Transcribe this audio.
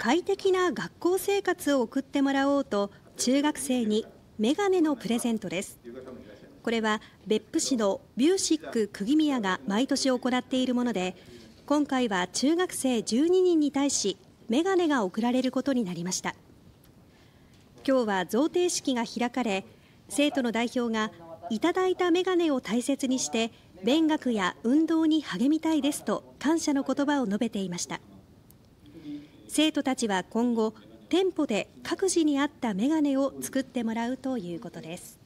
快適な学校生活を送ってもらおうと中学生にメガネのプレゼントですこれは別府市のビューシック釘宮が毎年行っているもので今回は中学生12人に対しメガネが贈られることになりました今日は贈呈式が開かれ生徒の代表がいただいたメガネを大切にして勉学や運動に励みたいですと感謝の言葉を述べていました。生徒たちは今後店舗で各自に合ったメガネを作ってもらうということです。